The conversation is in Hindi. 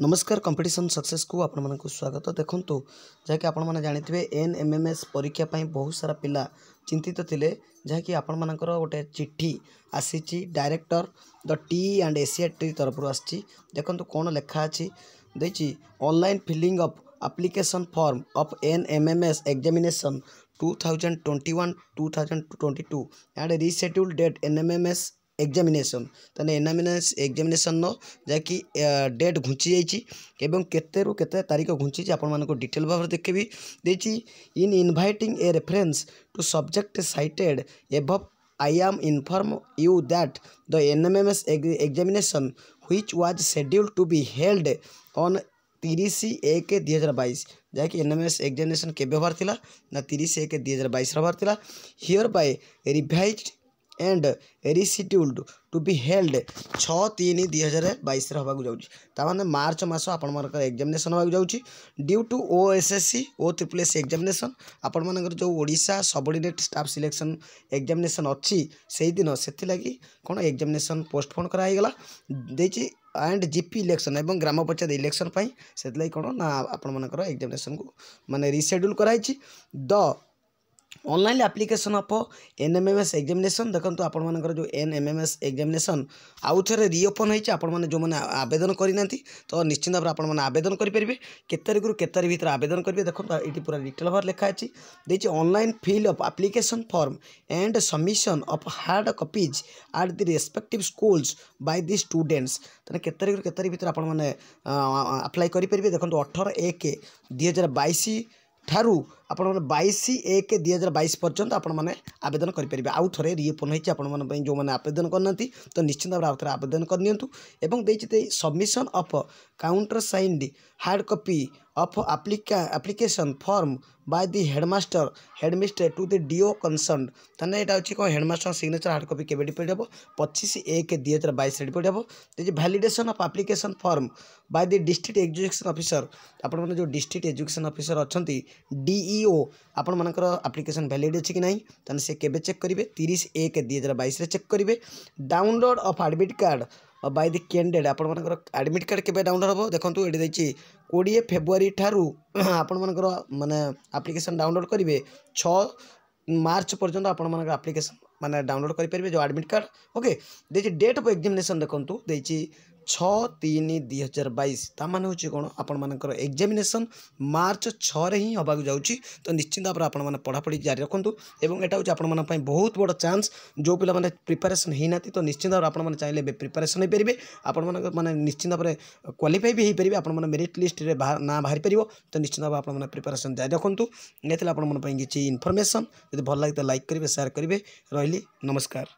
नमस्कार कंपिटन सक्सेस को आपण स्वागत तो देखो जहाँकि जानते हैं एन एम एम एस परीक्षापी बहुत सारा पिला चिंतित थे जहाँकि आपण मान गए चिठी आसी director the T and SCERT तरफ आखंतु कौन लेखा अच्छी online filling of application form of N M M S examination two thousand twenty one two thousand twenty two and reschedule date N M M S examination तेज़ एनामिने एक्जामेसन जैक डेट घुंची जाते रू के तारीख घुंची आपको डिटेल भाव में देखे देखिए इन इनभैट A reference to subject cited above I am inform you that the N M M S examination which was schedule to be held on तीस एक दुई हजार बैस एम एस एक्जामेसन के ना तीस एक दुई हजार बैस रहा here by revise and rescheduled to be held ଛଅ ତିନି ଦୁଇ ହଜାର ବାଇଶରେ ହେବାକୁ ଯାଉଛି ତା'ମାନେ ମାର୍ଚ୍ଚ ମାସ ଆପଣମାନଙ୍କର ଏକ୍ଜାମିନେସନ୍ ହେବାକୁ ଯାଉଛି due to O S S C O triple S examination ଆପଣମାନଙ୍କର ଯେଉଁ Odisha subordinate staff selection examination ଅଛି ସେଇଦିନ ସେଥିଲାଗି କ'ଣ ଏକ୍ଜାମିନେସନ୍ ପୋଷ୍ଟପୋନ୍ କରାହେଇଗଲା ଦେଇଛି ଆଣ୍ଡ ଜିପି ଇଲେକ୍ସନ୍ ଏବଂ ଗ୍ରାମ ପଞ୍ଚାୟତ ଇଲେକ୍ସନ୍ ପାଇଁ ସେଥିଲାଗି କ'ଣ ନା ଆପଣମାନଙ୍କର ଏକ୍ଜାମିନେସନ୍କୁ ମାନେ ରିସେଡ୍ୟୁଲ୍ କରାହେଇଛି the online application of N M M S examination ଦେଖନ୍ତୁ ଆପଣମାନଙ୍କର ଯେଉଁ N M M S examination ଆଉ ଥରେ ରିଓପନ୍ ହୋଇଛି ଆପଣମାନେ ଯେଉଁମାନେ ଆବେଦନ କରିନାହାନ୍ତି ତ ନିଶ୍ଚିନ୍ତ ଭାବରେ ଆପଣମାନେ ଆବେଦନ କରିପାରିବେ କେତେ ତାରିଖରୁ କେତେ ତାରିଖ ଭିତରେ ଆବେଦନ କରିବେ ଦେଖନ୍ତୁ ଏଠି ପୁରା ଡିଟେଲ୍ ଭାବରେ ଲେଖା ଅଛି ଦେଇଛି online fill of application form and submission of hard copies at the respective schools by the students ତେଣୁ କେତେ ତାରିଖରୁ କେତେ ତାରିଖ ଭିତରେ ଆପଣମାନେ ଆପ୍ଲାଏ କରିପାରିବେ ଦେଖନ୍ତୁ ଅଠର ଏକ ଦୁଇ ହଜାର ବାଇଶ ଠାରୁ ଆପଣମାନେ ବାଇଶ ଏକ ଦୁଇ ହଜାର ବାଇଶ ପର୍ଯ୍ୟନ୍ତ ଆପଣମାନେ ଆବେଦନ କରିପାରିବେ ଆଉ ଥରେ ରିଓପନ୍ ହୋଇଛି ଆପଣମାନଙ୍କ ପାଇଁ ଯେଉଁମାନେ ଆବେଦନ କରିନାହାନ୍ତି ତ ନିଶ୍ଚିନ୍ତ ଭାବରେ ଆଉ ଆବେଦନ କରିନିଅନ୍ତୁ ଏବଂ ଦେଇଛି submission of counter signed hard of applica application form by the headmaster headmistress to the DO concerned ତାହେଲେ ଏଇଟା ହେଉଛି କ'ଣ ହେଡ଼ମାଷ୍ଟର ସିଗ୍ନେଚର ହାର୍ଡ଼ କପି କେବେ ଡିପୋଜିଟ୍ ହେବ ପଚିଶ ଏକ ଦୁଇ ହଜାର ବାଇଶରେ ଡିପୋଜିଟ୍ ହେବ ଯେ validation of application form by the district education officer ଆପଣମାନେ ଯେଉଁ ଡିଷ୍ଟ୍ରିକ୍ଟ ଏଜୁକେସନ୍ ଅଫିସର ଅଛନ୍ତି ଡିଇଓ ଆପଣମାନଙ୍କର ଆପ୍ଲିକେସନ୍ ଭ୍ୟାଲିଡ୍ ଅଛି କି ନାହିଁ ତାହେଲେ ସେ କେବେ ଚେକ୍ କରିବେ ତିରିଶ ଏକ ଦୁଇ ହଜାର ବାଇଶରେ ଚେକ୍ କରିବେ download of admit card by the candidate ଆପଣମାନଙ୍କର ଆଡ଼ମିଟ୍ କାର୍ଡ଼ କେବେ ଡାଉନଲୋଡ଼୍ ହେବ ଦେଖନ୍ତୁ ଏଇଠି ଦେଇଛି କୋଡ଼ିଏ ଫେବୃଆରୀ ଠାରୁ ଆପଣମାନଙ୍କର ମାନେ ଆପ୍ଲିକେସନ୍ ଡାଉନଲୋଡ଼୍ କରିବେ ଛଅ ମାର୍ଚ୍ଚ ପର୍ଯ୍ୟନ୍ତ ଆପଣମାନଙ୍କର ଆପ୍ଲିକେସନ୍ ମାନେ ଡାଉନଲୋଡ଼୍ କରିପାରିବେ ଯେଉଁ ଆଡ଼ମିଟ୍ କାର୍ଡ଼ ଓକେ ଦେଇଛି ଡେଟ୍ ଅଫ୍ ଏକ୍ଜାମିନେସନ୍ ଦେଖନ୍ତୁ ଦେଇଛି छन दुई हजार बैस ताने कौन आपर एक्जामेसन मार्च छबाक जाऊँच तो निश्चिंत भाव में पढ़ापढ़ी जारी रखु यहाँ आप बहुत बड़ चान्स जो पे प्रिपेरेसन होना तो निश्चिंत भाव आप चाहिए प्रिपेरेसन हो पारे आपने निश्चिंत भाव में क्वाफाइ भी हो पारे आप मेरीट लिस्ट में ना बाहरी पार तो निश्चिंत भाव आप प्रिपेरेसन जारी रखु यह आप किसी इनफर्मेसन जब भल लगे लाइक करेंगे सेयार करेंगे रही नमस्कार